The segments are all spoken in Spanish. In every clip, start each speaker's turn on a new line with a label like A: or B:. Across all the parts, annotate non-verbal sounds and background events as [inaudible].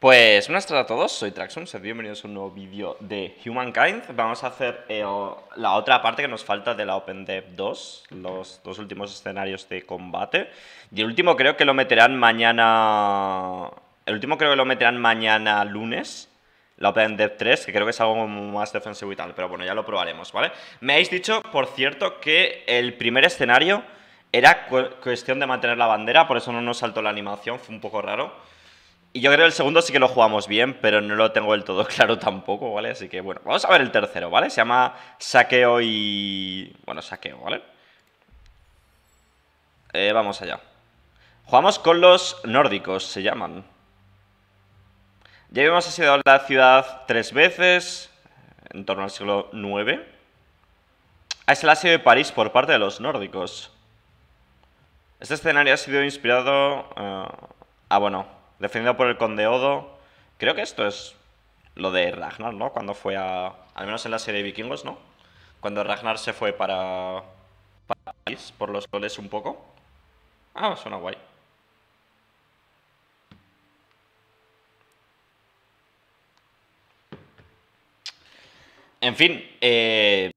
A: Pues buenas tardes a todos, soy Traxxon, bienvenidos a un nuevo vídeo de Humankind. Vamos a hacer eh, la otra parte que nos falta de la Open Dev 2, los dos últimos escenarios de combate. Y el último creo que lo meterán mañana... El último creo que lo meterán mañana lunes, la Open Dev 3, que creo que es algo más defensivo y tal, pero bueno, ya lo probaremos, ¿vale? Me habéis dicho, por cierto, que el primer escenario era cuestión de mantener la bandera, por eso no nos saltó la animación, fue un poco raro. Y yo creo que el segundo sí que lo jugamos bien, pero no lo tengo del todo [laughs] claro tampoco, ¿vale? Así que bueno, vamos a ver el tercero, ¿vale? Se llama saqueo y... Bueno, saqueo, ¿vale? Eh, vamos allá. Jugamos con los nórdicos, se llaman. Ya habíamos asediado la ciudad tres veces, en torno al siglo IX. Ah, es el asedio de París por parte de los nórdicos. Este escenario ha sido inspirado... Eh, ah, bueno, defendido por el conde Odo. Creo que esto es lo de Ragnar, ¿no? Cuando fue a... Al menos en la serie de Vikingos, ¿no? Cuando Ragnar se fue para... para por los goles un poco. Ah, suena guay. En fin, eh,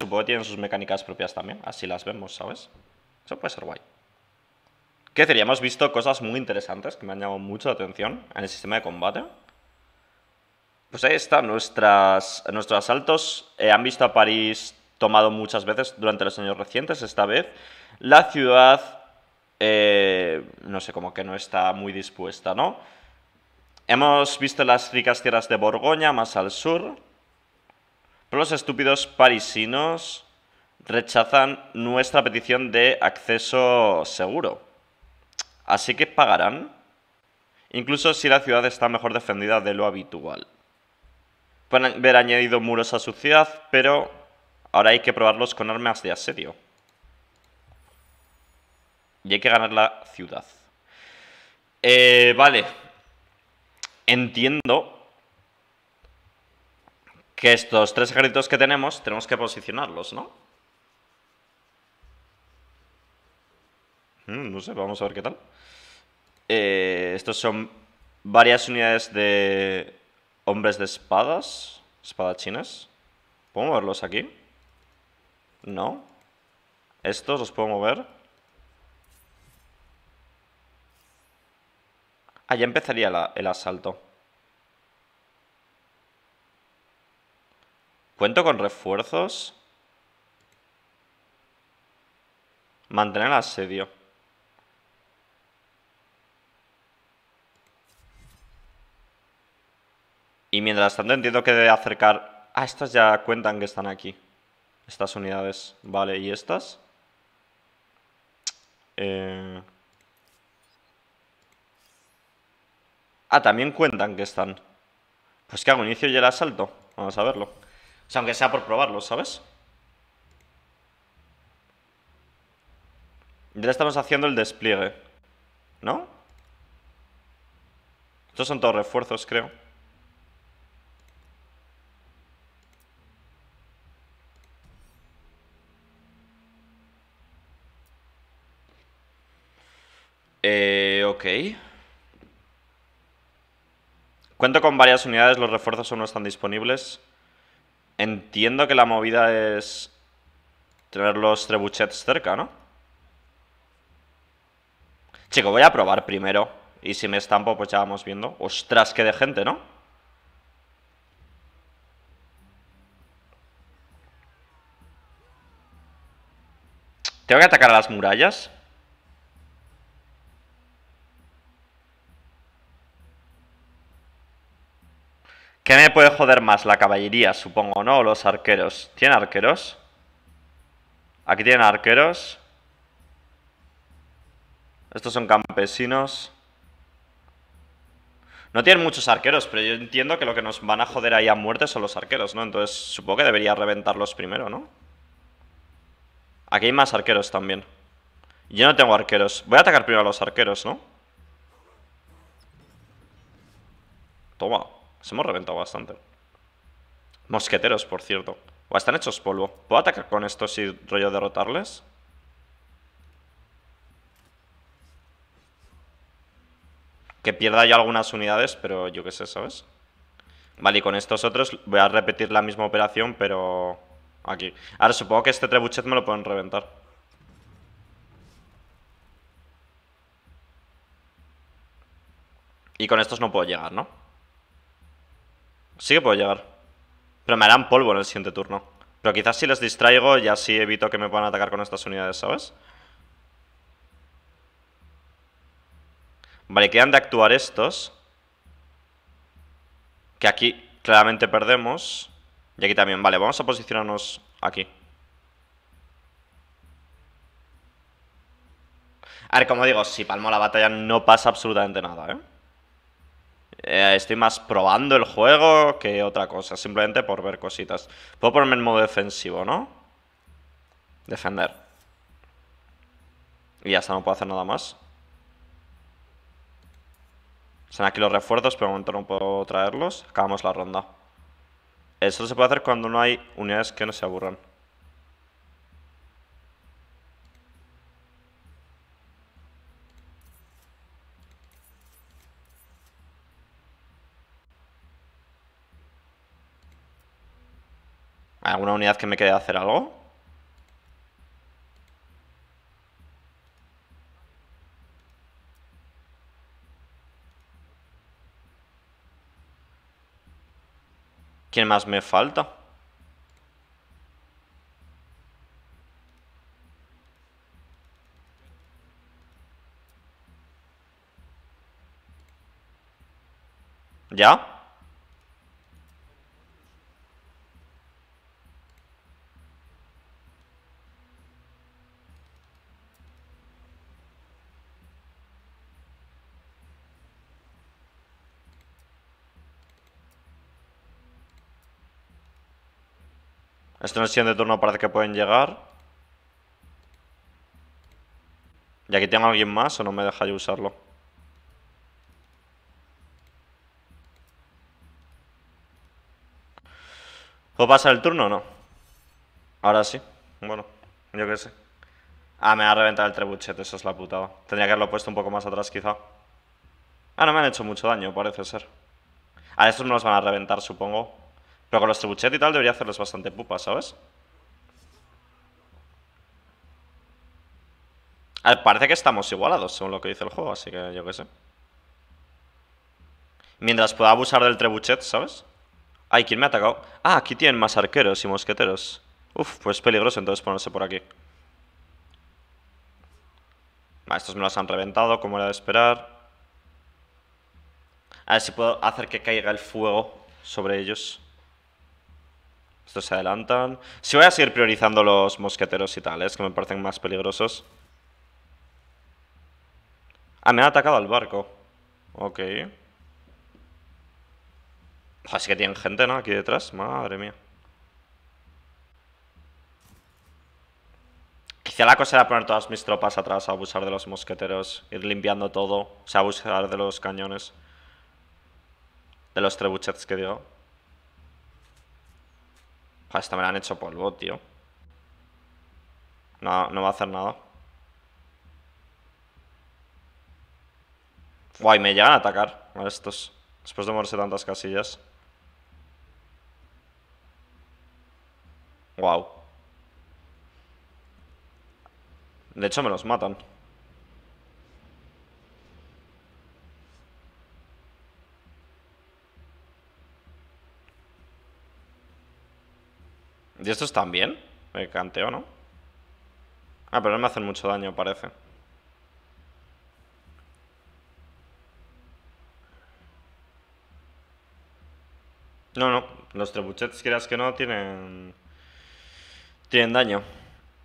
A: supongo que tienen sus mecánicas propias también, así las vemos, ¿sabes? Eso puede ser guay. ¿Qué decir? hemos visto cosas muy interesantes que me han llamado mucho la atención en el sistema de combate. Pues ahí están nuestras, nuestros asaltos eh, han visto a París tomado muchas veces durante los años recientes. Esta vez la ciudad, eh, no sé, como que no está muy dispuesta, ¿no? Hemos visto las ricas tierras de Borgoña, más al sur. Pero los estúpidos parisinos rechazan nuestra petición de acceso seguro así que pagarán, incluso si la ciudad está mejor defendida de lo habitual. Pueden haber añadido muros a su ciudad, pero ahora hay que probarlos con armas de asedio. Y hay que ganar la ciudad. Eh, vale. Entiendo que estos tres ejércitos que tenemos tenemos que posicionarlos, ¿no? Mm, no sé, vamos a ver qué tal. Eh, estos son varias unidades de hombres de espadas, espadachines. ¿Puedo moverlos aquí? No. ¿Estos los puedo mover? Ah, empezaría el asalto. ¿Cuento con refuerzos? Mantener el asedio. Y mientras tanto entiendo que de acercar... Ah, estas ya cuentan que están aquí. Estas unidades. Vale, ¿y estas? Eh. Ah, también cuentan que están. Pues que hago inicio y era asalto. Vamos a verlo. O sea, aunque sea por probarlo, ¿sabes? Ya estamos haciendo el despliegue. ¿No? Estos son todos refuerzos, creo. Eh, ok. Cuento con varias unidades, los refuerzos aún no están disponibles. Entiendo que la movida es tener los trebuchets cerca, ¿no? Chico, voy a probar primero. Y si me estampo, pues ya vamos viendo. Ostras, que de gente, ¿no? Tengo que atacar a las murallas. ¿Qué me puede joder más? La caballería, supongo, ¿no? O los arqueros. ¿Tienen arqueros? Aquí tienen arqueros. Estos son campesinos. No tienen muchos arqueros, pero yo entiendo que lo que nos van a joder ahí a muerte son los arqueros, ¿no? Entonces supongo que debería reventarlos primero, ¿no? Aquí hay más arqueros también. Yo no tengo arqueros. Voy a atacar primero a los arqueros, ¿no? Toma. Se hemos reventado bastante. Mosqueteros, por cierto. O están hechos polvo. ¿Puedo atacar con estos y rollo derrotarles? Que pierda yo algunas unidades, pero yo qué sé, ¿sabes? Vale, y con estos otros voy a repetir la misma operación, pero... Aquí. Ahora supongo que este trebuchet me lo pueden reventar. Y con estos no puedo llegar, ¿no? Sí que puedo llegar. Pero me harán polvo en el siguiente turno. Pero quizás si les distraigo y así evito que me puedan atacar con estas unidades, ¿sabes? Vale, quedan de actuar estos. Que aquí claramente perdemos. Y aquí también. Vale, vamos a posicionarnos aquí. A ver, como digo, si palmo la batalla no pasa absolutamente nada, ¿eh? Eh, estoy más probando el juego que otra cosa, simplemente por ver cositas. Puedo ponerme en modo defensivo, ¿no? Defender. Y ya está, no puedo hacer nada más. Están aquí los refuerzos, pero de momento no puedo traerlos. Acabamos la ronda. Eso se puede hacer cuando no hay unidades que no se aburran. alguna unidad que me quede hacer algo? ¿Quién más me falta? ¿Ya? Esto en el siguiente turno parece que pueden llegar. ¿Y aquí tengo a alguien más o no me deja yo usarlo? ¿Puedo pasar el turno o no? Ahora sí. Bueno, yo qué sé. Ah, me ha reventado el trebuchet, eso es la putada. Tendría que haberlo puesto un poco más atrás quizá. Ah, no me han hecho mucho daño, parece ser. A estos no los van a reventar, supongo. Pero con los trebuchet y tal debería hacerles bastante pupa, ¿sabes? parece que estamos igualados, según lo que dice el juego, así que yo qué sé. Mientras pueda abusar del trebuchet, ¿sabes? Ay, ¿quién me ha atacado? Ah, aquí tienen más arqueros y mosqueteros. Uf, pues peligroso entonces ponerse por aquí. Vale, estos me los han reventado, como era de esperar. A ver si puedo hacer que caiga el fuego sobre ellos. Estos se adelantan. Si voy a seguir priorizando los mosqueteros y tales, que me parecen más peligrosos. Ah, me han atacado al barco. Ok. Así que tienen gente, ¿no? Aquí detrás. Madre mía. Quizá la cosa era poner todas mis tropas atrás, abusar de los mosqueteros, ir limpiando todo, o sea, abusar de los cañones. De los trebuchets que dio. Esta me la han hecho polvo, tío. No, no va a hacer nada. Guay, me llegan a atacar. A estos. Después de morirse tantas casillas. Wow. De hecho, me los matan. ¿Y estos también? Me canteo, ¿no? Ah, pero no me hacen mucho daño, parece. No, no. Los trebuchets, quieras que no, tienen... Tienen daño.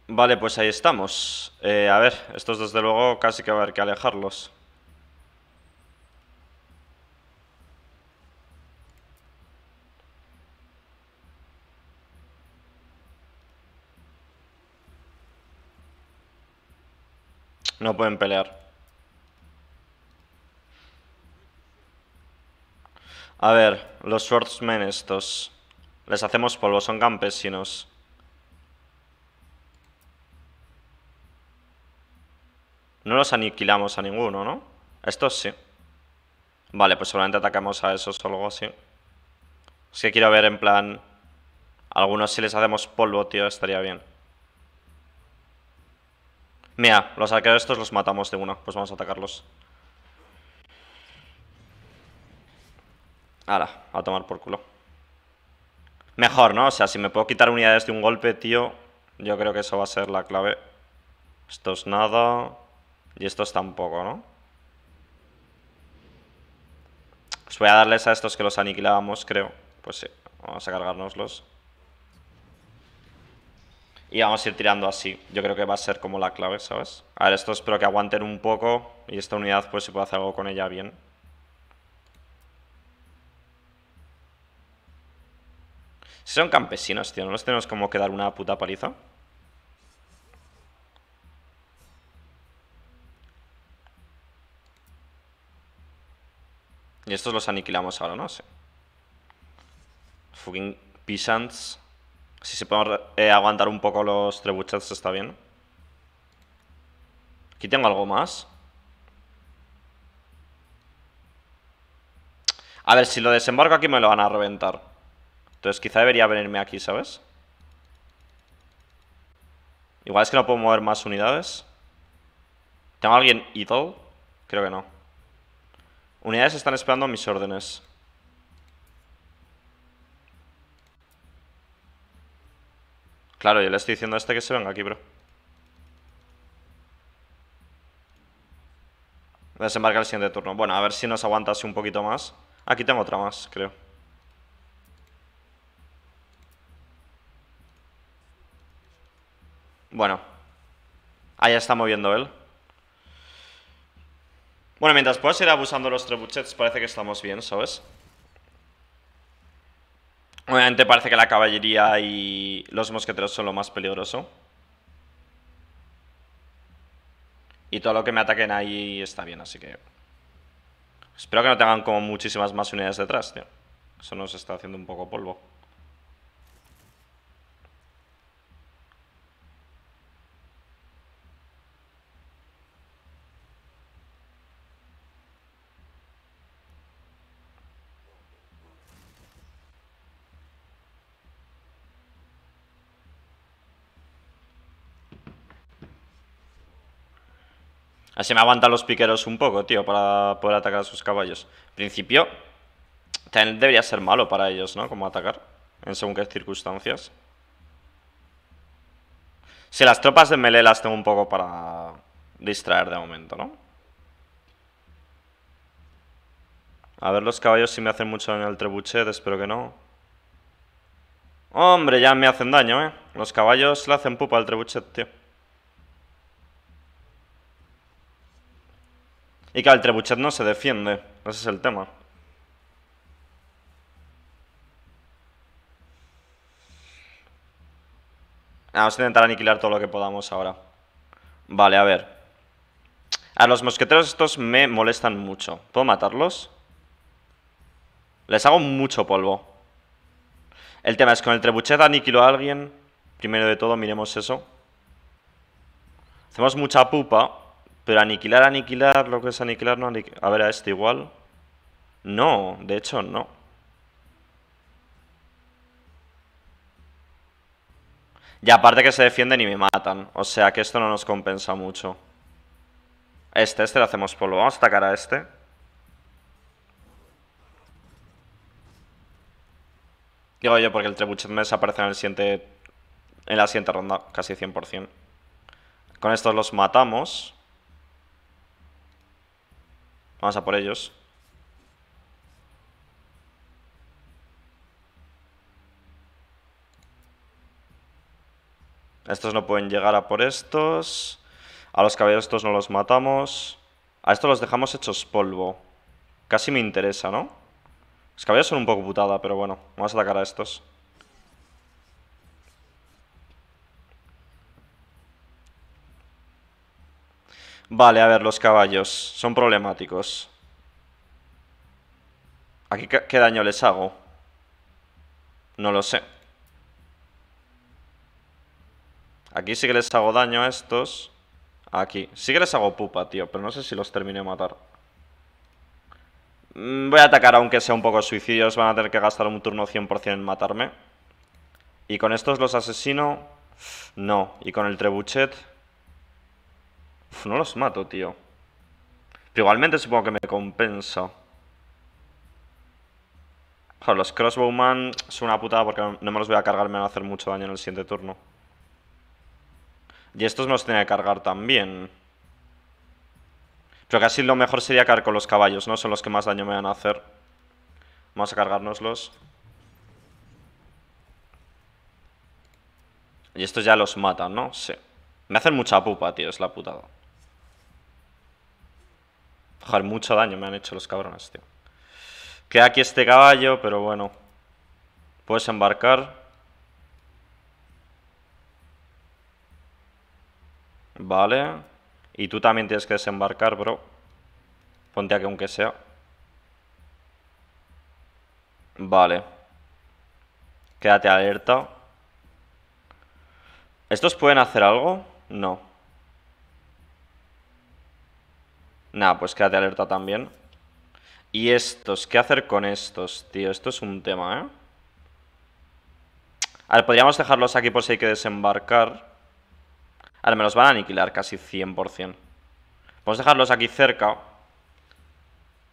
A: Vale, pues ahí estamos. Eh, a ver, estos desde luego casi que va a haber que alejarlos. No pueden pelear. A ver, los swordsmen estos. Les hacemos polvo, son campesinos. No los aniquilamos a ninguno, ¿no? Estos sí. Vale, pues solamente atacamos a esos o algo así. Es que quiero ver en plan... Algunos si les hacemos polvo, tío, estaría bien. Mira, los arqueros estos los matamos de uno, Pues vamos a atacarlos. Ahora, a tomar por culo. Mejor, ¿no? O sea, si me puedo quitar unidades de un golpe, tío, yo creo que eso va a ser la clave. Estos nada. Y estos tampoco, ¿no? Pues voy a darles a estos que los aniquilábamos, creo. Pues sí, vamos a cargárnoslos y vamos a ir tirando así. Yo creo que va a ser como la clave, ¿sabes? A ver, estos espero que aguanten un poco y esta unidad pues se puede hacer algo con ella bien. son campesinos, tío, ¿no los tenemos como que dar una puta paliza? Y estos los aniquilamos ahora, no sé. Fucking peasants. Si se puede eh, aguantar un poco los trebuchets está bien. Aquí tengo algo más. A ver, si lo desembarco aquí me lo van a reventar. Entonces quizá debería venirme aquí, ¿sabes? Igual es que no puedo mover más unidades. ¿Tengo alguien idle? Creo que no. Unidades están esperando mis órdenes. Claro, yo le estoy diciendo a este que se venga aquí, bro. Desembarca el siguiente turno. Bueno, a ver si nos aguanta así un poquito más. Aquí tengo otra más, creo. Bueno. Ahí está moviendo él. Bueno, mientras puedes ir abusando los trebuchets, parece que estamos bien, ¿sabes? Obviamente parece que la caballería y los mosqueteros son lo más peligroso. Y todo lo que me ataquen ahí está bien, así que... Espero que no tengan como muchísimas más unidades detrás, tío. Eso nos está haciendo un poco polvo. Así me aguantan los piqueros un poco, tío, para poder atacar a sus caballos. En principio, también debería ser malo para ellos, ¿no? Como atacar, en según qué circunstancias. Si las tropas de mele las tengo un poco para distraer de momento, ¿no? A ver los caballos si me hacen mucho daño al trebuchet, espero que no. Hombre, ya me hacen daño, ¿eh? Los caballos le hacen pupa al trebuchet, tío. Y que el Trebuchet no se defiende. Ese es el tema. Ah, vamos a intentar aniquilar todo lo que podamos ahora. Vale, a ver. A los mosqueteros estos me molestan mucho. ¿Puedo matarlos? Les hago mucho polvo. El tema es, con el trebuchet aniquilo a alguien. Primero de todo, miremos eso. Hacemos mucha pupa. Pero aniquilar, aniquilar, lo que es aniquilar, no A ver, a este igual. No, de hecho no. Y aparte que se defienden y me matan. O sea que esto no nos compensa mucho. Este, este lo hacemos polvo. Vamos a atacar a este. Digo yo, porque el Trebuchet me desaparece en, el siguiente, en la siguiente ronda, casi 100%. Con estos los matamos. Vamos a por ellos. Estos no pueden llegar a por estos. A los caballeros estos no los matamos. A estos los dejamos hechos polvo. Casi me interesa, ¿no? Los caballeros son un poco putada, pero bueno. Vamos a atacar a estos. Vale, a ver, los caballos. Son problemáticos. ¿Aquí qué daño les hago? No lo sé. Aquí sí que les hago daño a estos. Aquí. Sí que les hago pupa, tío. Pero no sé si los termine de matar. Mm, voy a atacar aunque sea un poco suicidios. Van a tener que gastar un turno 100% en matarme. Y con estos los asesino. No. Y con el trebuchet... Uf, no los mato, tío. Pero igualmente supongo que me compensa. los crossbowman son una putada porque no me los voy a cargar, me van a hacer mucho daño en el siguiente turno. Y estos nos los que cargar también. Pero casi lo mejor sería cargar con los caballos, ¿no? Son los que más daño me van a hacer. Vamos a cargárnoslos. Y estos ya los matan, ¿no? Sí. Me hacen mucha pupa, tío, es la putada. Joder, mucho daño me han hecho los cabrones, tío. Queda aquí este caballo, pero bueno. Puedes embarcar. Vale. Y tú también tienes que desembarcar, bro. Ponte aquí aunque sea. Vale. Quédate alerta. ¿Estos pueden hacer algo? No. Nada, pues quédate alerta también. Y estos, ¿qué hacer con estos, tío? Esto es un tema, ¿eh? A ver, podríamos dejarlos aquí por si hay que desembarcar. A ver, me los van a aniquilar casi 100%. Podemos dejarlos aquí cerca.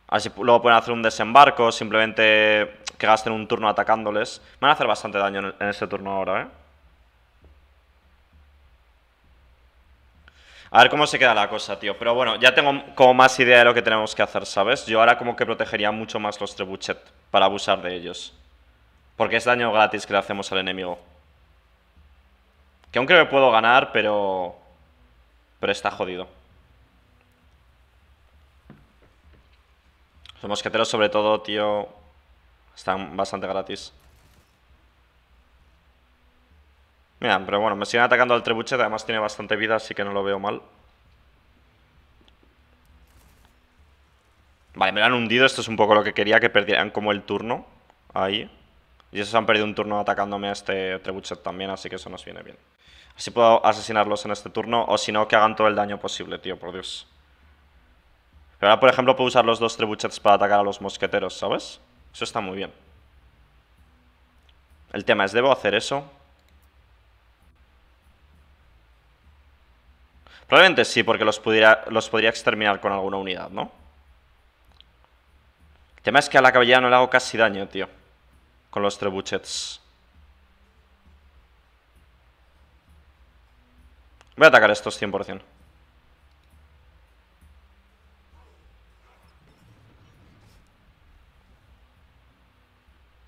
A: Así luego pueden hacer un desembarco, simplemente que gasten un turno atacándoles. van a hacer bastante daño en, ese este turno ahora, ¿eh? A ver cómo se queda la cosa, tío. Pero bueno, ya tengo como más idea de lo que tenemos que hacer, ¿sabes? Yo ahora como que protegería mucho más los trebuchet para abusar de ellos. Porque es daño gratis que le hacemos al enemigo. Que aún creo que puedo ganar, pero... Pero está jodido. Los mosqueteros sobre todo, tío... Están bastante gratis. Mira, pero bueno, me siguen atacando al trebuchet, además tiene bastante vida, así que no lo veo mal. Vale, me lo han hundido, esto es un poco lo que quería, que perdieran como el turno. Ahí. Y esos han perdido un turno atacándome a este trebuchet también, así que eso nos viene bien. Así puedo asesinarlos en este turno, o si no, que hagan todo el daño posible, tío, por Dios. Pero ahora, por ejemplo, puedo usar los dos trebuchets para atacar a los mosqueteros, ¿sabes? Eso está muy bien. El tema es, ¿debo hacer eso? Probablemente sí, porque los, los podría exterminar con alguna unidad, ¿no? El tema es que a la cabellera no le hago casi daño, tío. Con los trebuchets. Voy a atacar estos 100%.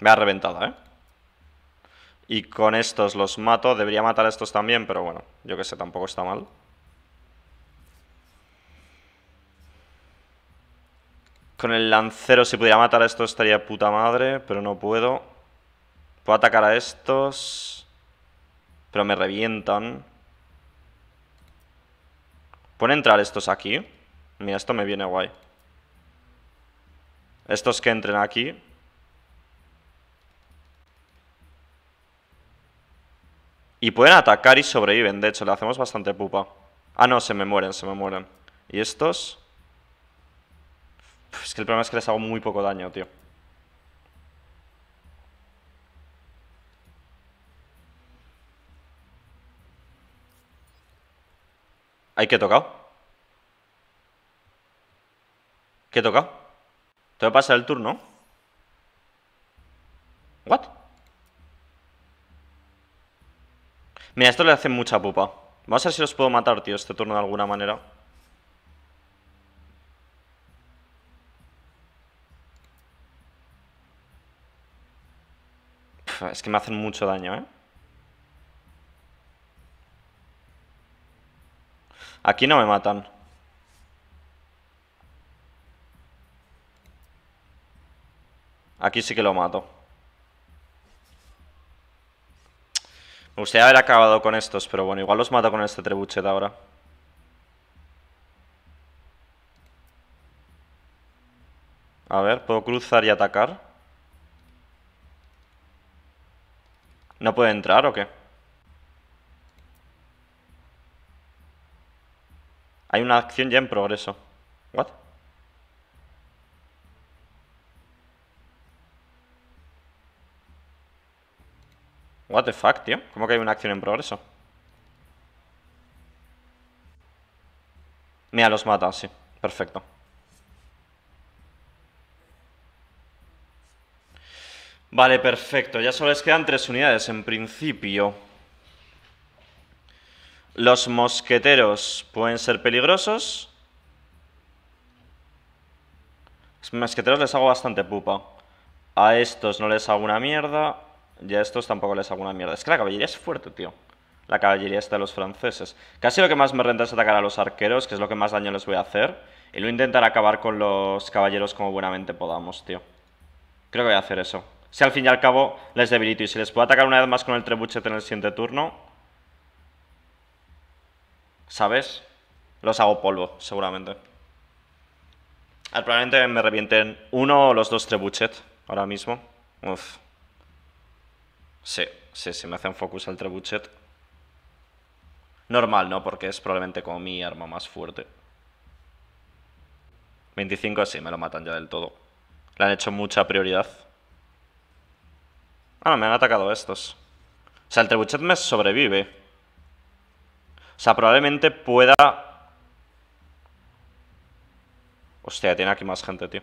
A: Me ha reventado, ¿eh? Y con estos los mato. Debería matar a estos también, pero bueno, yo que sé, tampoco está mal. Con el lancero, si pudiera matar a estos estaría puta madre, pero no puedo. Puedo atacar a estos. Pero me revientan. ¿Pueden entrar estos aquí? Mira, esto me viene guay. Estos que entren aquí. Y pueden atacar y sobreviven, de hecho, le hacemos bastante pupa. Ah, no, se me mueren, se me mueren. ¿Y estos? Es que el problema es que les hago muy poco daño, tío. ¿Hay que tocado? ¿Qué he tocado? Te voy a pasar el turno. ¿What? Mira, esto le hace mucha pupa. Vamos a ver si los puedo matar, tío, este turno de alguna manera. es que me hacen mucho daño, ¿eh? Aquí no me matan. Aquí sí que lo mato. Me gustaría haber acabado con estos, pero bueno, igual los mato con este trebuchet ahora. A ver, ¿puedo cruzar y atacar? ¿No puede entrar o qué? Hay una acción ya en progreso. ¿What? What the fuck, tío. ¿Cómo que hay una acción en progreso? Mira, los mata, sí. Perfecto. Vale, perfecto. Ya solo les quedan tres unidades en principio. Los mosqueteros pueden ser peligrosos. Los mosqueteros les hago bastante pupa. A estos no les hago una mierda. Y a estos tampoco les hago una mierda. Es que la caballería es fuerte, tío. La caballería está de los franceses. Casi lo que más me renta es atacar a los arqueros, que es lo que más daño les voy a hacer. Y luego intentar acabar con los caballeros como buenamente podamos, tío. Creo que voy a hacer eso si al fin y al cabo les debilito y si les puedo atacar una vez más con el trebuchet en el siguiente turno, ¿sabes? Los hago polvo, seguramente. Al probablemente me revienten uno o los dos trebuchet ahora mismo. Uf. Sí, sí, sí, me hacen focus al trebuchet. Normal, ¿no? Porque es probablemente como mi arma más fuerte. 25 sí, me lo matan ya del todo. Le han hecho mucha prioridad. Ah, no, me han atacado estos. O sea, el trebuchet me sobrevive. O sea, probablemente pueda... Hostia, tiene aquí más gente, tío.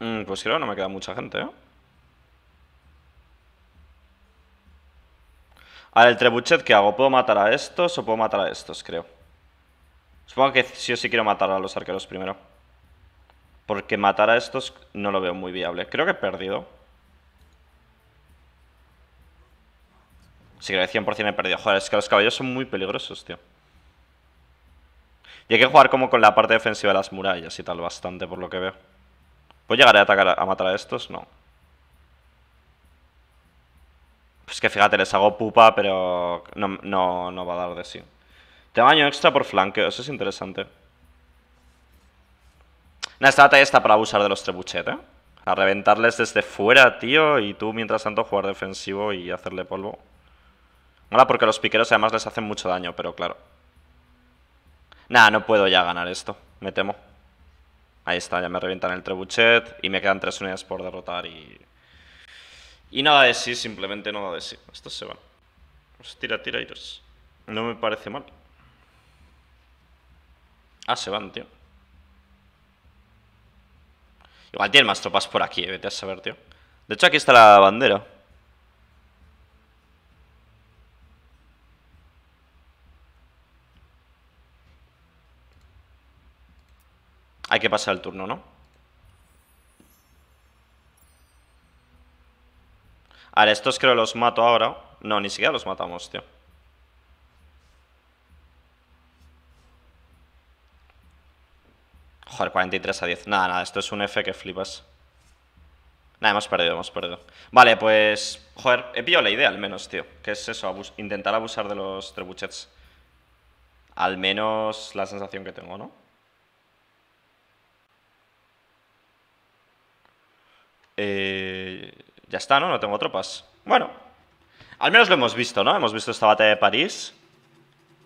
A: Mm, pues creo que no me queda mucha gente, ¿eh? Ahora, el trebuchet, ¿qué hago? ¿Puedo matar a estos o puedo matar a estos, creo? Supongo que sí o sí quiero matar a los arqueros primero. Porque matar a estos no lo veo muy viable. Creo que he perdido. Sí, creo que 100% he perdido. Joder, es que los caballos son muy peligrosos, tío. Y hay que jugar como con la parte defensiva de las murallas y tal, bastante por lo que veo. ¿Puedo llegar a atacar a matar a estos? No. Pues que fíjate, les hago pupa, pero no, no, no va a dar de sí. Te extra por flanqueo, eso es interesante. Nah, esta batalla está para abusar de los trebuchet, ¿eh? A reventarles desde fuera, tío, y tú mientras tanto jugar defensivo y hacerle polvo. Mola porque los piqueros además les hacen mucho daño, pero claro. Nah, no puedo ya ganar esto, me temo. Ahí está, ya me revientan el trebuchet y me quedan tres unidades por derrotar y y nada de sí, simplemente nada de sí. Estos se van. Pues tira, tira, No me parece mal. Ah, se van, tío. Igual tienen más tropas por aquí, eh, vete a saber, tío. De hecho, aquí está la bandera. Hay que pasar el turno, ¿no? A estos creo los mato ahora. No, ni siquiera los matamos, tío. Joder, 43 a 10. Nada, nada, esto es un F que flipas. Nada, hemos perdido, hemos perdido. Vale, pues... Joder, he pillado la idea al menos, tío. ¿Qué es eso, intentar abusar de los trebuchets. Al menos la sensación que tengo, ¿no? Eh, ya está, ¿no? No tengo tropas. Bueno. Al menos lo hemos visto, ¿no? Hemos visto esta batalla de París.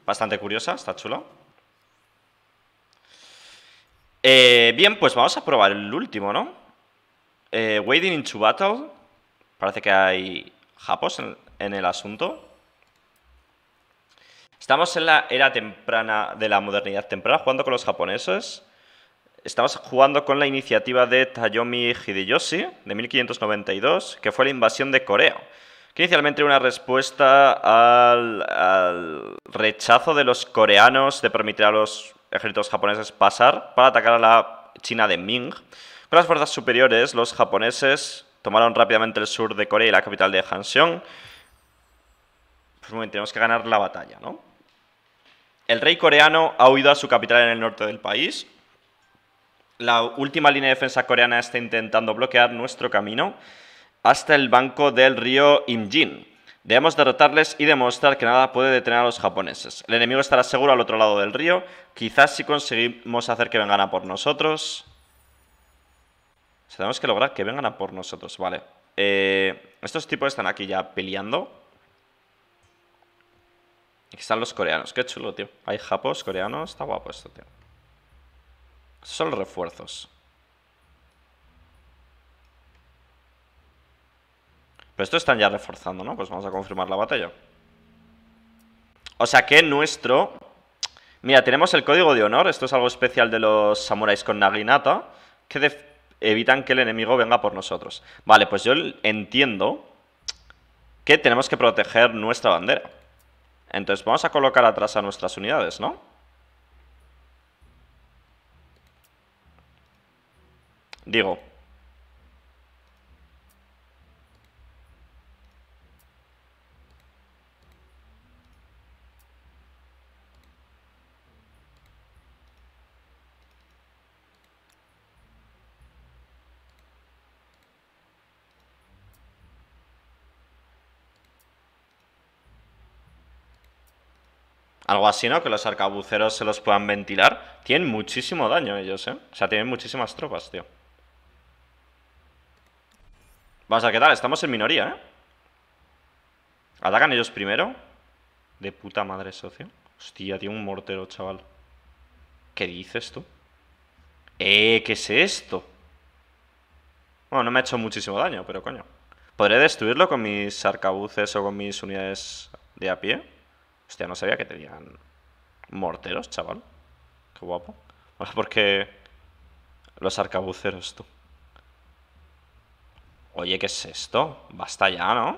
A: Bastante curiosa, está chulo. Eh, bien, pues vamos a probar el último, ¿no? Eh, Waiting wading into battle. Parece que hay japos en el asunto. Estamos en la era temprana de la modernidad temprana, jugando con los japoneses estamos jugando con la iniciativa de Tayomi Hideyoshi de 1592, que fue la invasión de Corea, que inicialmente era una respuesta al, rechazo de los coreanos de permitir a los ejércitos japoneses pasar para atacar a la China de Ming. Con las fuerzas superiores, los japoneses tomaron rápidamente el sur de Corea y la capital de Hanseong. Pues tenemos que ganar la batalla, ¿no? El rey coreano ha huido a su capital en el norte del país, la última línea de defensa coreana está intentando bloquear nuestro camino hasta el banco del río Imjin. Debemos derrotarles y demostrar que nada puede detener a los japoneses. El enemigo estará seguro al otro lado del río. Quizás si conseguimos hacer que vengan a por nosotros... tenemos que lograr que vengan a por nosotros, vale. Eh, estos tipos están aquí ya peleando. Aquí están los coreanos. Qué chulo, tío. Hay japos, coreanos. Está guapo esto, tío. Son refuerzos. Pero esto están ya reforzando, ¿no? Pues vamos a confirmar la batalla. O sea que nuestro... Mira, tenemos el código de honor. Esto es algo especial de los samuráis con Naginata. Que evitan que el enemigo venga por nosotros. Vale, pues yo entiendo que tenemos que proteger nuestra bandera. Entonces vamos a colocar atrás a nuestras unidades, ¿no? digo, algo así, ¿no? Que los arcabuceros se los puedan ventilar. Tienen muchísimo daño ellos, ¿eh? O sea, tienen muchísimas tropas, tío. Vamos a ver qué tal, estamos en minoría, ¿eh? Atacan ellos primero. De puta madre, socio. Hostia, tiene un mortero, chaval. ¿Qué dices tú? Eh, ¿qué es esto? Bueno, no me ha hecho muchísimo daño, pero coño. ¿Podré destruirlo con mis arcabuces o con mis unidades de a pie? Hostia, no sabía que tenían morteros, chaval. Qué guapo. Ahora [laughs] porque los arcabuceros, tú. Oye, ¿qué es esto? Basta ya, ¿no?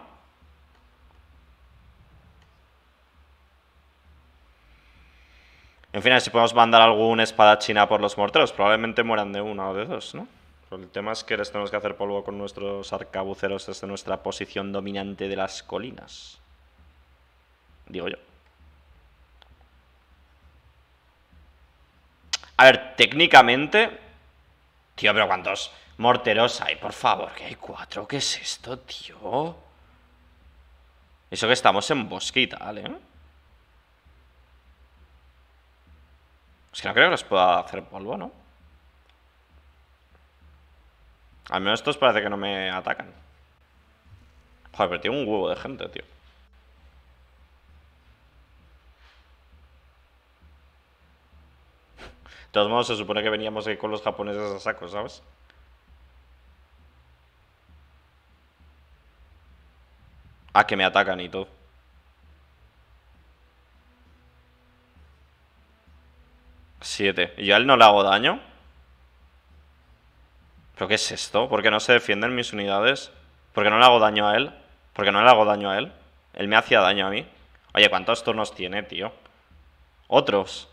A: En fin, si podemos mandar algún espadachina china por los morteros. Probablemente mueran de uno o de dos, ¿no? el tema es que les tenemos que hacer polvo con nuestros arcabuceros desde nuestra posición dominante de las colinas. Digo yo. A ver, técnicamente... Tío, pero ¿cuántos? Morterosa y por favor, que hay cuatro. ¿Qué es esto, tío? Eso que estamos en bosque y ¿eh? Es que no creo que los pueda hacer polvo, ¿no? Al menos estos parece que no me atacan. Joder, pero tiene un huevo de gente, tío. De todos modos, se supone que veníamos ahí con los japoneses a saco, ¿sabes? Ah, que me atacan y todo. Siete. ¿Y a él no le hago daño? ¿Pero qué es esto? ¿Por qué no se defienden mis unidades? ¿Por qué no le hago daño a él? ¿Por qué no le hago daño a él? Él me hacía daño a mí. Oye, ¿cuántos turnos tiene, tío? Otros.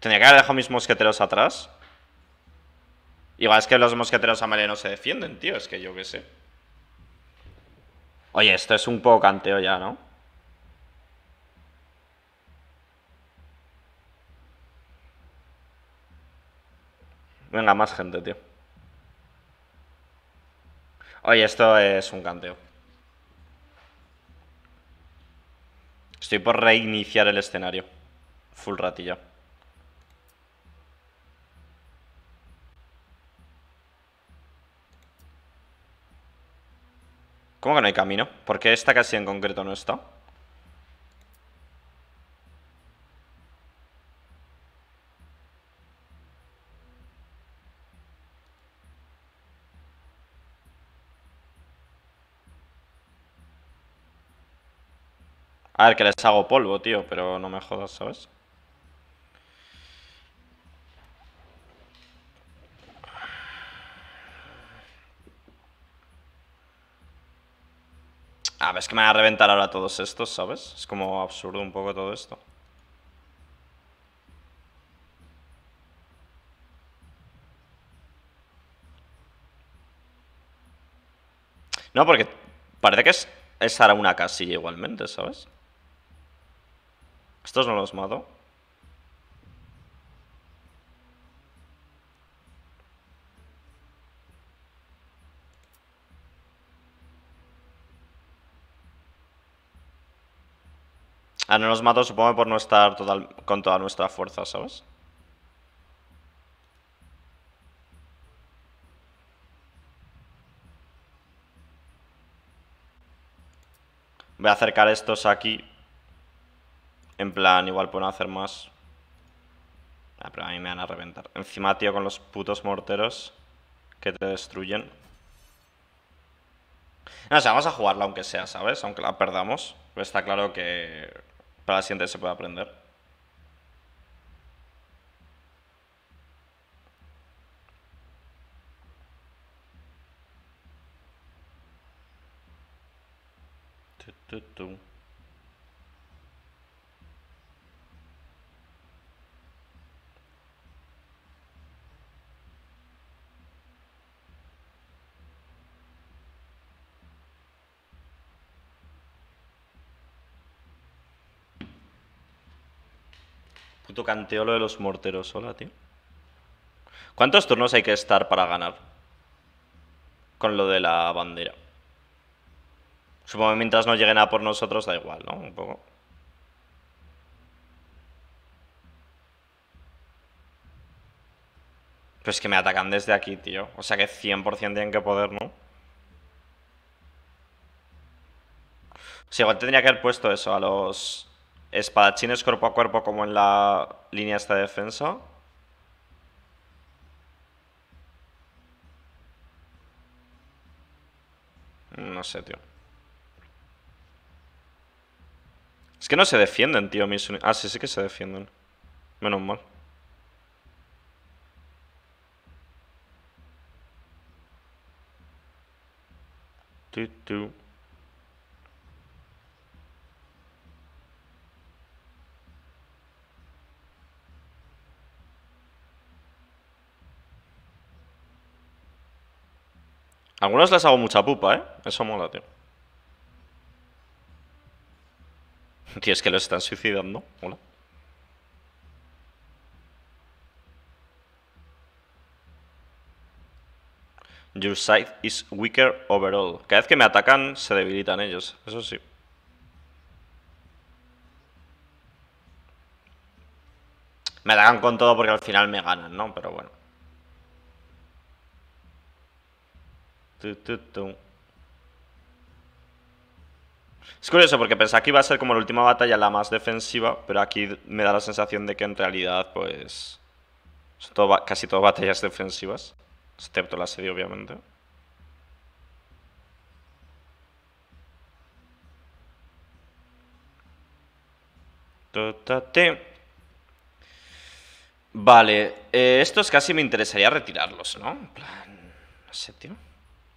A: Tendría que haber dejado mis mosqueteros atrás. Igual es que los mosqueteros amarillos se defienden, tío. Es que yo qué sé. Oye, esto es un poco canteo ya, ¿no? Venga, más gente, tío. Oye, esto es un canteo. Estoy por reiniciar el escenario. Full ratillo. ¿Cómo que no hay camino? Porque qué esta casi en concreto no está? A ver, que les hago polvo, tío, pero no me jodas, ¿sabes? Ah, ver, es que me van a reventar ahora todos estos, ¿sabes? Es como absurdo un poco todo esto. No, porque parece que es, es ahora una casilla igualmente, ¿sabes? Estos no los mato. Ah, no nos mato supongo, por no estar con toda nuestra fuerza, ¿sabes? Voy a acercar estos aquí. En plan, igual pueden hacer más. Ah, pero a mí me van a reventar. Encima, tío, con los putos morteros que te destruyen. No, o sea, vamos a jugarla aunque sea, ¿sabes? Aunque la perdamos. Pero está claro que para la siguiente se puede aprender. canteo lo de los morteros Hola, tío. ¿Cuántos turnos hay que estar para ganar? Con lo de la bandera. Supongo que mientras no lleguen a por nosotros da igual, ¿no? Un poco. Pues que me atacan desde aquí, tío. O sea que 100% tienen que poder, ¿no? O sea, igual tendría que haber puesto eso a los espadachines cuerpo a cuerpo como en la línea esta de defensa. No sé, tío. Es que no se defienden, tío, mis... Ah, sí, sí que se defienden. Menos mal. Tú, tú. Algunos les hago mucha pupa, ¿eh? Eso mola, tío. [laughs] Tío, es que lo están suicidando. Hola. Your side is weaker overall. Cada vez que me atacan, se debilitan ellos. Eso sí. Me atacan con todo porque al final me ganan, ¿no? Pero bueno. Es curioso porque pensaba que iba a ser como la última batalla la más defensiva, pero aquí me da la sensación de que en realidad, pues. Son casi todas batallas defensivas, excepto la serie, obviamente. Vale, eh, estos casi me interesaría retirarlos, ¿no? En plan. No sé, tío.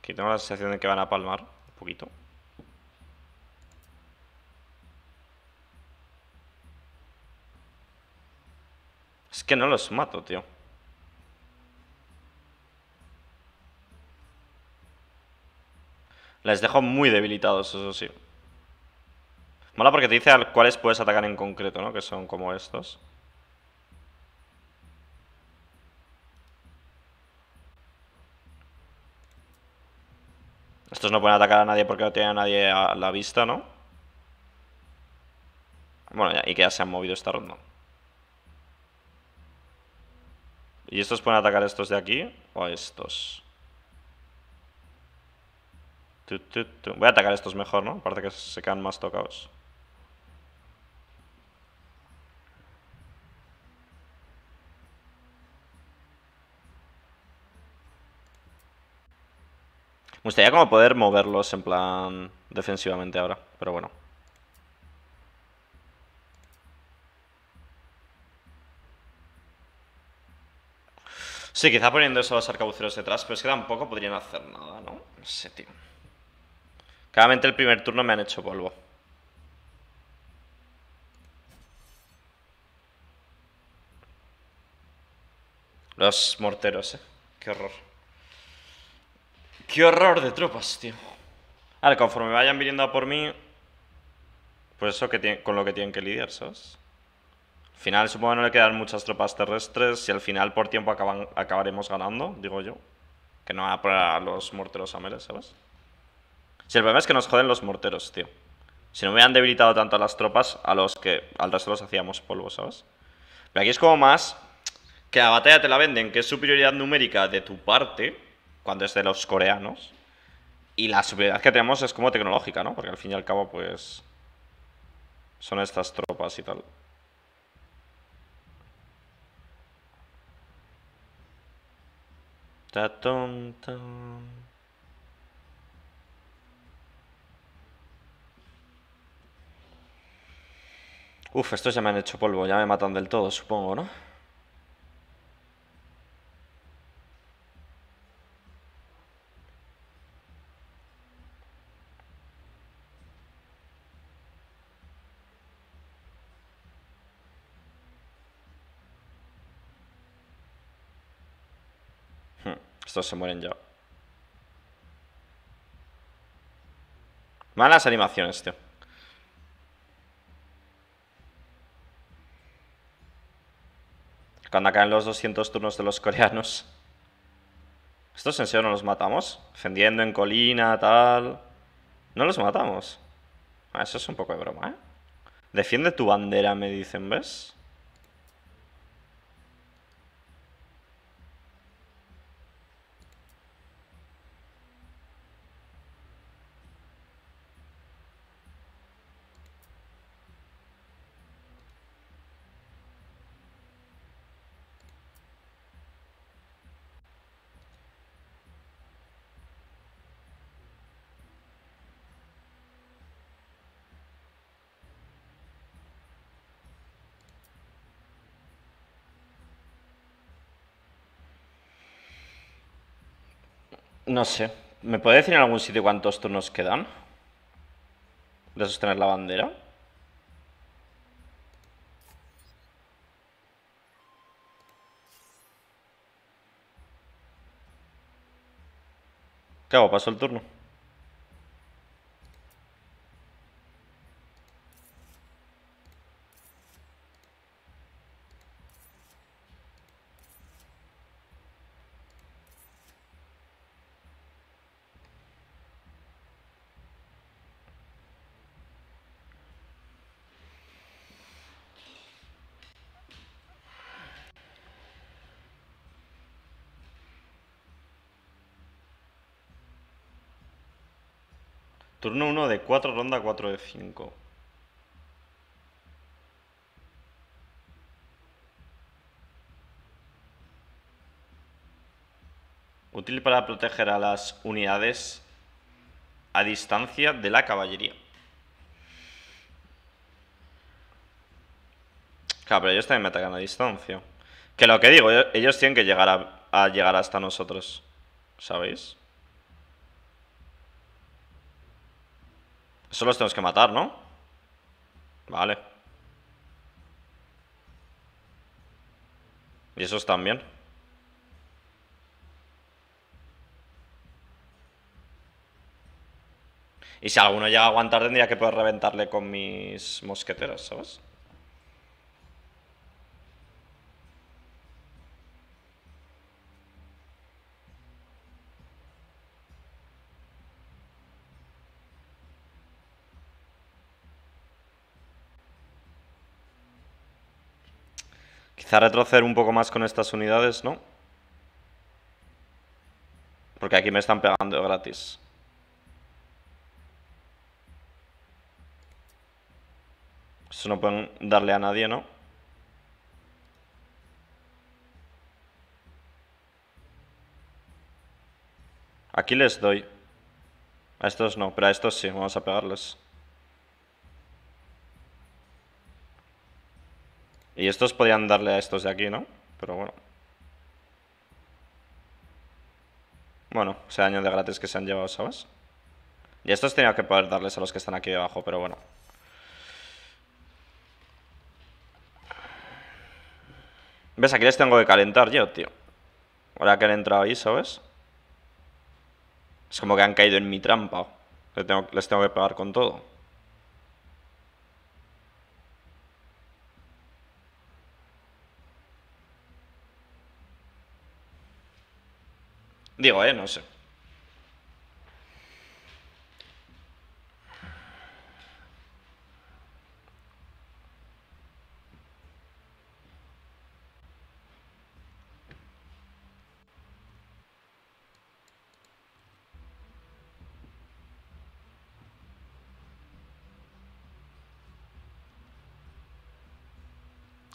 A: Que tengo la sensación de que van a palmar un poquito. Es que no los mato, tío. Les dejo muy debilitados, eso sí. Mola porque te dice a cuáles puedes atacar en concreto, ¿no? Que son como estos. Estos no pueden atacar a nadie porque no tiene a nadie a la vista, ¿no? Bueno, y que ya se han movido esta ronda. ¿Y estos pueden atacar a estos de aquí? ¿O a estos? Voy a atacar a estos mejor, ¿no? Parece que se quedan más tocados. Me gustaría como poder moverlos en plan defensivamente ahora, pero bueno. Sí, quizá poniendo eso a los arcabuceros detrás, pero es que tampoco podrían hacer nada, ¿no? No sé, tío. Claramente el primer turno me han hecho polvo. Los morteros, eh. Qué horror. Qué horror de tropas, tío. ver, conforme vayan viniendo a por mí, pues eso que con lo que tienen que lidiar, ¿sabes? Al final supongo que no le quedan muchas tropas terrestres y al final por tiempo acabaremos ganando, digo yo. Que no van a, a los morteros a ¿sabes? Si el problema es que nos joden los morteros, tío. Si no me han debilitado tanto las tropas, a los que al resto los hacíamos polvo, ¿sabes? Pero aquí es como más que la batalla te la venden, que es superioridad numérica de tu parte, cuando es de los coreanos. Y la superioridad que tenemos es como tecnológica, ¿no? Porque al fin y al cabo, pues. Son estas tropas y tal. Uf, estos ya me han hecho polvo, ya me matan del todo, supongo, ¿no? Estos pues se mueren ya. Malas animaciones, tío. Cuando acaben los 200 turnos de los coreanos. ¿Estos en serio no los matamos? Defendiendo en colina, tal... No los matamos. Ah, eso es un poco de broma, ¿eh? Defiende tu bandera, me dicen, ¿ves? No sé. ¿Me puede decir en algún sitio cuántos turnos quedan? De sostener la bandera. ¿Qué hago? ¿Paso el turno? Turno 1 de 4, ronda 4 de 5. Útil para proteger a las unidades a distancia de la caballería. Claro, pero ellos también me atacan a distancia. Que lo que digo, ellos tienen que llegar a, llegar hasta nosotros. ¿Sabéis? Eso los tenemos que matar, ¿no? Vale. Y esos también. Y si alguno llega a aguantar, tendría que poder reventarle con mis mosqueteros ¿sabes? Quizá retroceder un poco más con estas unidades, ¿no? Porque aquí me están pegando gratis. Eso no pueden darle a nadie, ¿no? Aquí les doy. A estos no, pero a estos sí, vamos a pegarlos. Y estos podían darle a estos de aquí, ¿no? Pero bueno. Bueno, ese daño de gratis que se han llevado, ¿sabes? Y estos tenía que poder darles a los que están aquí debajo, pero bueno. ¿Ves? Aquí les tengo que calentar yo, tío. Ahora que han entrado ahí, ¿sabes? Es como que han caído en mi trampa. Les tengo, les tengo que pagar con todo. Digo, eh, no sé.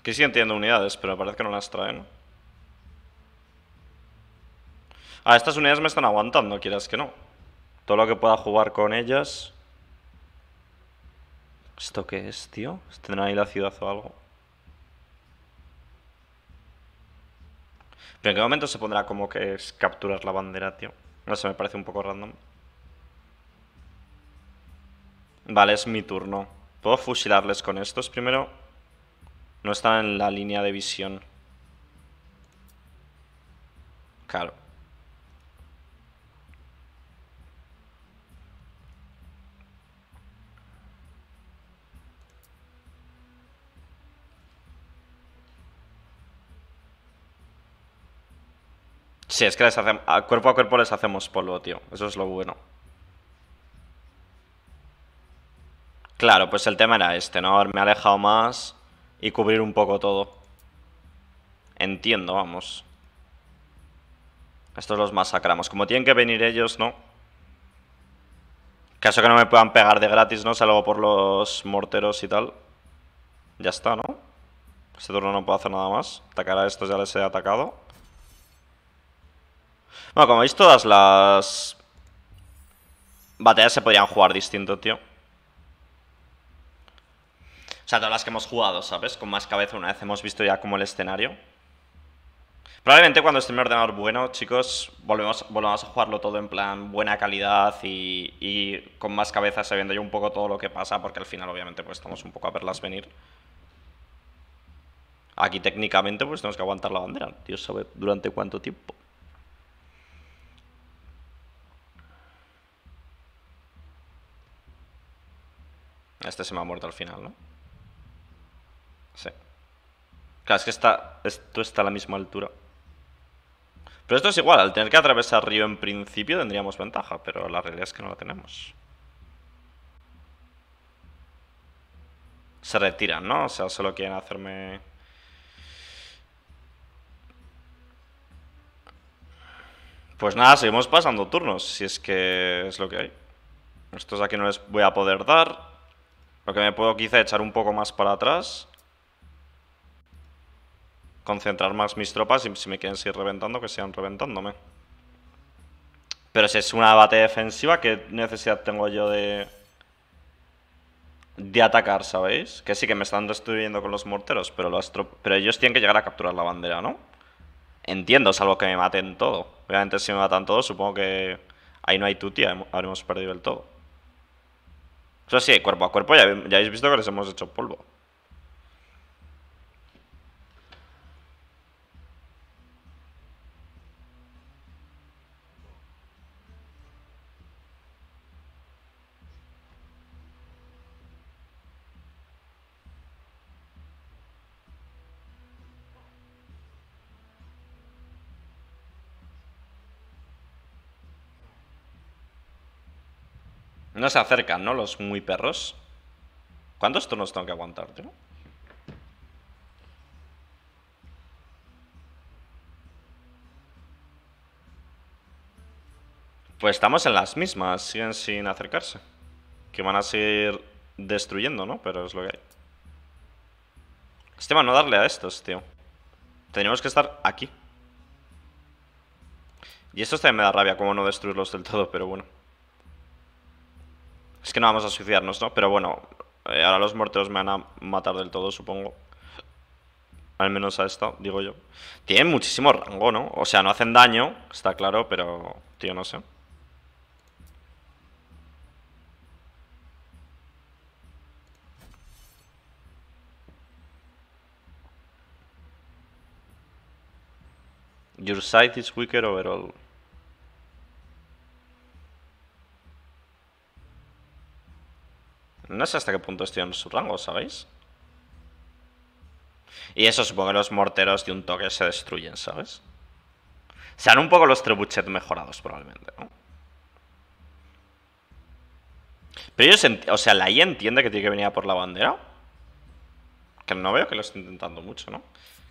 A: Que sí entiendo unidades, pero parece que no las traen. A estas unidades me están aguantando, quieras que no. Todo lo que pueda jugar con ellas... ¿Esto qué es, tío? ¿Tendrán ahí la ciudad o algo? ¿Pero en qué momento se pondrá como que es capturar la bandera, tío? No sé, me parece un poco random. Vale, es mi turno. ¿Puedo fusilarles con estos primero? No están en la línea de visión. Claro. Sí, es que les hacemos, cuerpo a cuerpo les hacemos polvo, tío. Eso es lo bueno. Claro, pues el tema era este, ¿no? Haberme alejado más y cubrir un poco todo. Entiendo, vamos. Estos los masacramos. Como tienen que venir ellos, ¿no? Caso que no me puedan pegar de gratis, ¿no? Salgo por los morteros y tal. Ya está, ¿no? Este turno no puedo hacer nada más. Atacar a estos ya les he atacado. Bueno, como veis, todas las batallas se podrían jugar distinto, tío. O sea, todas las que hemos jugado, ¿sabes? Con más cabeza una vez hemos visto ya como el escenario. Probablemente cuando esté mi ordenador bueno, chicos, volvemos, volvamos a jugarlo todo en plan buena calidad y, con más cabeza sabiendo ya un poco todo lo que pasa, porque al final obviamente pues estamos un poco a verlas venir. Aquí técnicamente pues tenemos que aguantar la bandera. Dios sabe durante cuánto tiempo. Este se me ha muerto al final, ¿no? Sí. Claro, es que está, esto está a la misma altura. Pero esto es igual, al tener que atravesar río en principio tendríamos ventaja, pero la realidad es que no la tenemos. Se retiran, ¿no? O sea, solo quieren hacerme... Pues nada, seguimos pasando turnos, si es que es lo que hay. Estos aquí no les voy a poder dar. Lo que me puedo quizá echar un poco más para atrás. Concentrar más mis tropas y si me quieren seguir reventando, que sigan reventándome. Pero si es una bate defensiva, ¿qué necesidad tengo yo de... De atacar, ¿sabéis? Que sí, que me están destruyendo con los morteros, pero, pero ellos tienen que llegar a capturar la bandera, ¿no? Entiendo, salvo que me maten todo. Obviamente si me matan todo, supongo que ahí no hay tutia, habremos perdido el todo. Eso sí, cuerpo a cuerpo ya, habéis visto que les hemos hecho polvo. No se acercan, ¿no? Los muy perros. ¿Cuántos turnos tengo que aguantar, tío? Pues estamos en las mismas, siguen sin acercarse. Que van a seguir destruyendo, ¿no? Pero es lo que hay. Este va a no darle a estos, tío. Tenemos que estar aquí. Y esto también me da rabia, como no destruirlos del todo, pero bueno. Es que no vamos a suicidarnos, ¿no? Pero bueno, eh, ahora los morteos me van a matar del todo, supongo. Al menos a esto, digo yo. Tienen muchísimo rango, ¿no? O sea, no hacen daño, está claro, pero... Tío, no sé. Your site is weaker overall. No sé hasta qué punto estoy en su rango, ¿sabéis? Y eso supongo que los morteros de un toque se destruyen, ¿sabes? Sean un poco los trebuchet mejorados, probablemente, ¿no? Pero ellos, o sea, la I entiende que tiene que venir a por la bandera. Que no veo que lo esté intentando mucho, ¿no?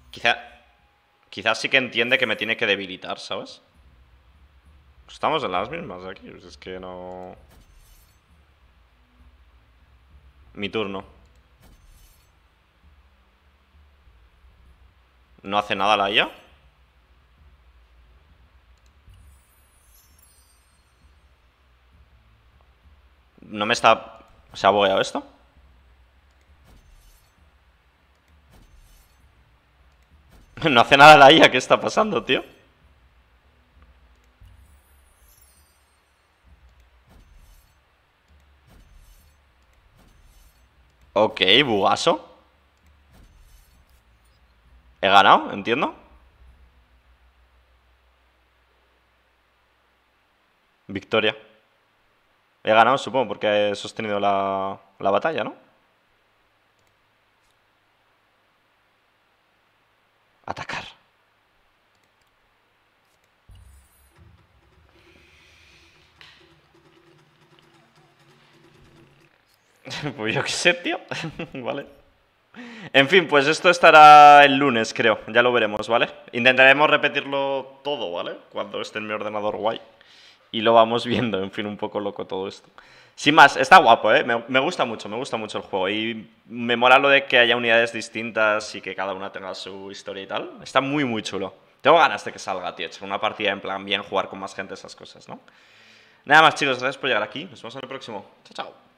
A: Quizá, quizás sí que entiende que me tiene que debilitar, ¿sabes? Estamos en las mismas aquí, pues es que no... Mi turno. ¿No hace nada la IA? No me está... ¿Se ha bogeado esto? [laughs] no hace nada la IA, ¿qué está pasando, tío? Ok, bugaso. He ganado, entiendo. Victoria. He ganado, supongo, porque he sostenido la, la batalla, ¿no? Atacar. [laughs] Pues yo qué sé, tío. [laughs] vale. En fin, pues esto estará el lunes, creo. Ya lo veremos, ¿vale? Intentaremos repetirlo todo, ¿vale? Cuando esté en mi ordenador guay. Y lo vamos viendo, en fin, un poco loco todo esto. Sin más, está guapo, ¿eh? Me, me, gusta mucho, me gusta mucho el juego. Y me mola lo de que haya unidades distintas y que cada una tenga su historia y tal. Está muy, muy chulo. Tengo ganas de que salga, tío. Echar una partida en plan bien, jugar con más gente, esas cosas, ¿no? Nada más, chicos. Gracias por llegar aquí. Nos vemos en el próximo. Chao, chao.